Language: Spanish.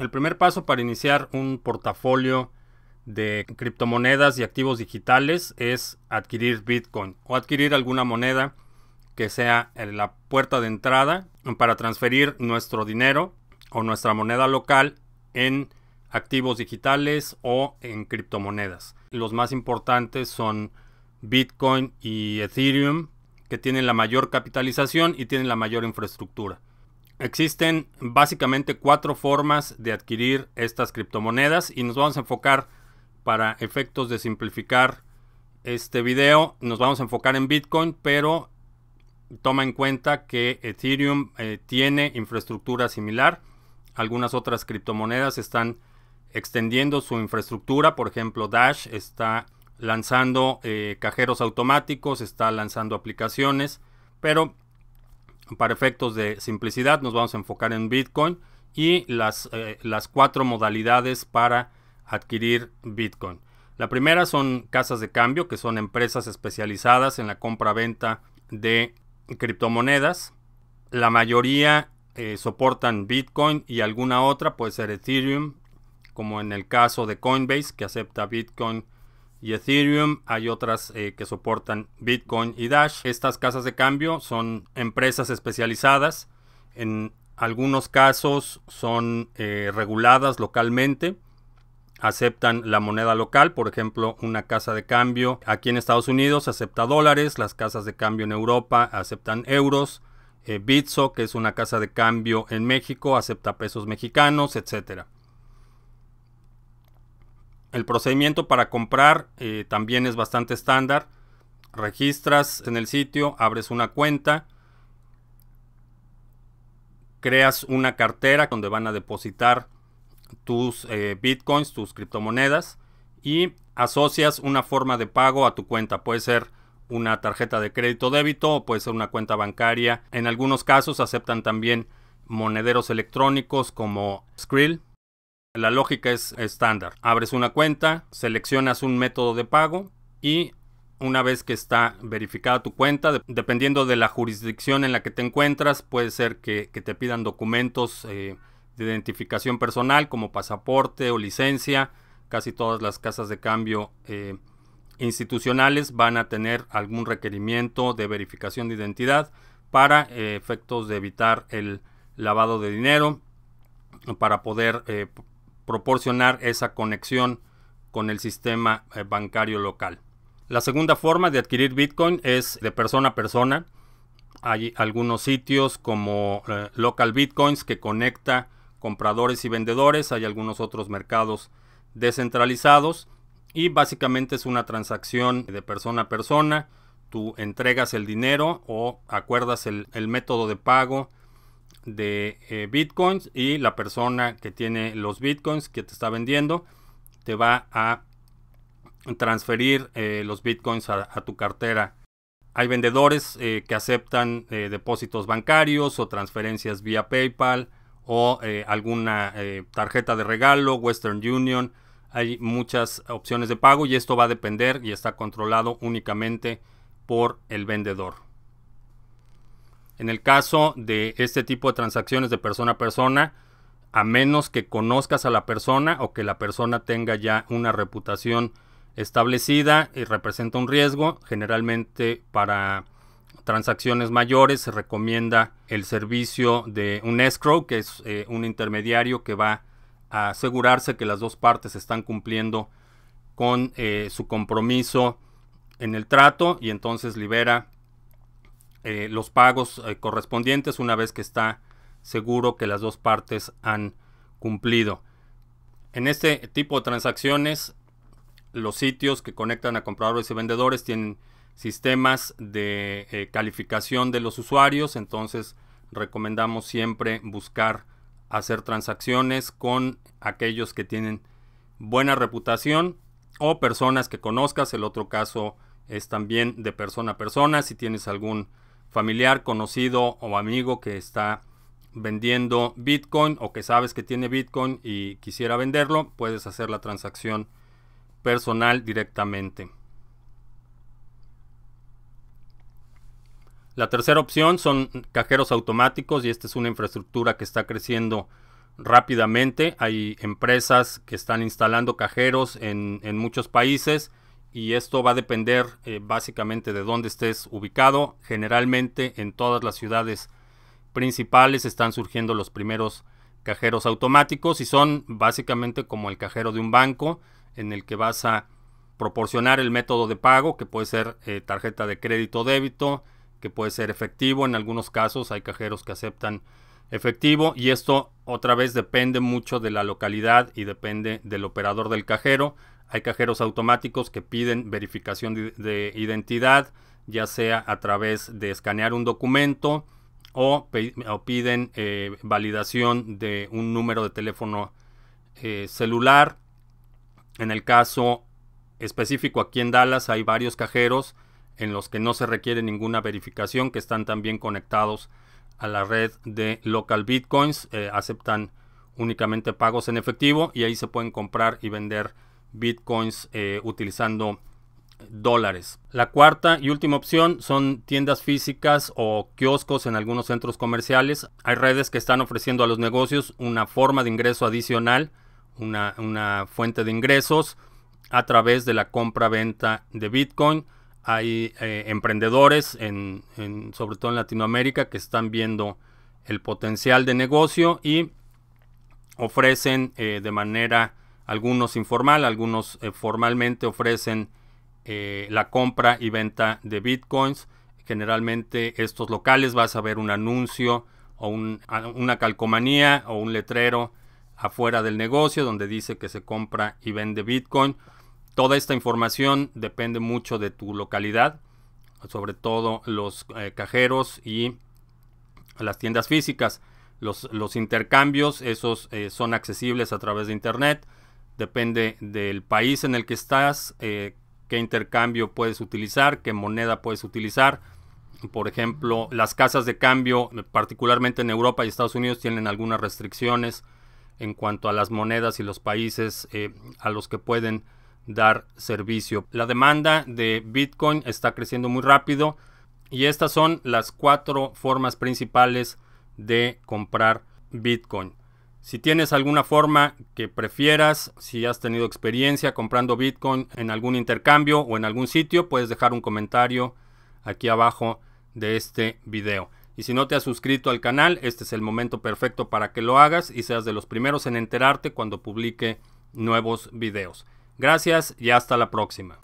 El primer paso para iniciar un portafolio de criptomonedas y activos digitales es adquirir Bitcoin o adquirir alguna moneda que sea la puerta de entrada para transferir nuestro dinero o nuestra moneda local en activos digitales o en criptomonedas. Los más importantes son Bitcoin y Ethereum, que tienen la mayor capitalización y tienen la mayor infraestructura. Existen básicamente cuatro formas de adquirir estas criptomonedas y nos vamos a enfocar para efectos de simplificar este video, nos vamos a enfocar en Bitcoin, pero toma en cuenta que Ethereum eh, tiene infraestructura similar. Algunas otras criptomonedas están extendiendo su infraestructura, por ejemplo Dash está lanzando eh, cajeros automáticos, está lanzando aplicaciones, pero para efectos de simplicidad nos vamos a enfocar en Bitcoin y eh, las, cuatro modalidades para adquirir Bitcoin. La primera son casas de cambio, que son empresas especializadas en la compra-venta de criptomonedas. La mayoría eh, soportan Bitcoin y alguna otra, puede ser Ethereum, como en el caso de Coinbase, que acepta Bitcoin y Ethereum. Hay otras eh, que soportan Bitcoin y Dash. Estas casas de cambio son empresas especializadas. En algunos casos son eh, reguladas localmente. Aceptan la moneda local, por ejemplo, una casa de cambio aquí en Estados Unidos acepta dólares, las casas de cambio en Europa aceptan euros, eh, Bitso, que es una casa de cambio en México, acepta pesos mexicanos, etcétera. El procedimiento para comprar eh, también es bastante estándar. Registras en el sitio, abres una cuenta, creas una cartera donde van a depositar tus eh, bitcoins, tus criptomonedas y asocias una forma de pago a tu cuenta. Puede ser una tarjeta de crédito débito o puede ser una cuenta bancaria. En algunos casos aceptan también monederos electrónicos como Skrill la lógica es estándar. Abres una cuenta, seleccionas un método de pago y una vez que está verificada tu cuenta, dependiendo de la jurisdicción en la que te encuentras, puede ser que, te pidan documentos eh, de identificación personal como pasaporte o licencia. Casi todas las casas de cambio eh, institucionales van a tener algún requerimiento de verificación de identidad para eh, efectos de evitar el lavado de dinero, para poder proporcionar esa conexión con el sistema eh, bancario local. La segunda forma de adquirir Bitcoin es de persona a persona. Hay algunos sitios como eh, Local Bitcoins que conecta compradores y vendedores. Hay algunos otros mercados descentralizados. Y básicamente es una transacción de persona a persona. Tú entregas el dinero o acuerdas el método de pago de eh, bitcoins y la persona que tiene los bitcoins que te está vendiendo te va a transferir eh, los bitcoins a, tu cartera. Hay vendedores eh, que aceptan depósitos bancarios o transferencias vía PayPal o alguna tarjeta de regalo, Western Union. Hay muchas opciones de pago y esto va a depender y está controlado únicamente por el vendedor. En el caso de este tipo de transacciones de persona a persona, a menos que conozcas a la persona o que la persona tenga ya una reputación establecida y representa un riesgo, generalmente para transacciones mayores se recomienda el servicio de un escrow, que es eh, un intermediario que va a asegurarse que las dos partes están cumpliendo con eh, su compromiso en el trato y entonces libera eh, los pagos eh, correspondientes una vez que está seguro que las dos partes han cumplido. En este tipo de transacciones, los sitios que conectan a compradores y vendedores tienen sistemas de eh, calificación de los usuarios, entonces recomendamos siempre buscar hacer transacciones con aquellos que tienen buena reputación o personas que conozcas. El otro caso es también de persona a persona. Si tienes algún familiar, conocido o amigo que está vendiendo Bitcoin o que sabes que tiene Bitcoin y quisiera venderlo, puedes hacer la transacción personal directamente. La tercera opción son cajeros automáticos y esta es una infraestructura que está creciendo rápidamente. Hay empresas que están instalando cajeros en, muchos países y esto va a depender eh, básicamente de dónde estés ubicado. Generalmente en todas las ciudades principales están surgiendo los primeros cajeros automáticos y son básicamente como el cajero de un banco en el que vas a proporcionar el método de pago que puede ser eh, tarjeta de crédito o débito, que puede ser efectivo, en algunos casos hay cajeros que aceptan efectivo y esto otra vez depende mucho de la localidad y depende del operador del cajero. Hay cajeros automáticos que piden verificación de, identidad, ya sea a través de escanear un documento o, piden eh, validación de un número de teléfono eh, celular. En el caso específico aquí en Dallas hay varios cajeros en los que no se requiere ninguna verificación, que están también conectados a la red de local bitcoins, eh, aceptan únicamente pagos en efectivo y ahí se pueden comprar y vender bitcoins eh, utilizando dólares. La cuarta y última opción son tiendas físicas o kioscos en algunos centros comerciales. Hay redes que están ofreciendo a los negocios una forma de ingreso adicional, una, fuente de ingresos a través de la compra-venta de Bitcoin. Hay eh, emprendedores, en, sobre todo en Latinoamérica, que están viendo el potencial de negocio y ofrecen eh, de manera algunos informal, algunos eh, formalmente ofrecen eh, la compra y venta de bitcoins. Generalmente estos locales vas a ver un anuncio o una calcomanía o un letrero afuera del negocio donde dice que se compra y vende bitcoin. Toda esta información depende mucho de tu localidad, sobre todo los eh, cajeros y las tiendas físicas. Los, intercambios, esos son accesibles a través de Internet depende del país en el que estás, eh, qué intercambio puedes utilizar, qué moneda puedes utilizar. Por ejemplo, las casas de cambio, particularmente en Europa y Estados Unidos, tienen algunas restricciones en cuanto a las monedas y los países eh, a los que pueden dar servicio. La demanda de Bitcoin está creciendo muy rápido y estas son las cuatro formas principales de comprar Bitcoin. Si tienes alguna forma que prefieras, si has tenido experiencia comprando Bitcoin en algún intercambio o en algún sitio, puedes dejar un comentario aquí abajo de este video. Y si no te has suscrito al canal, este es el momento perfecto para que lo hagas y seas de los primeros en enterarte cuando publique nuevos videos. Gracias y hasta la próxima.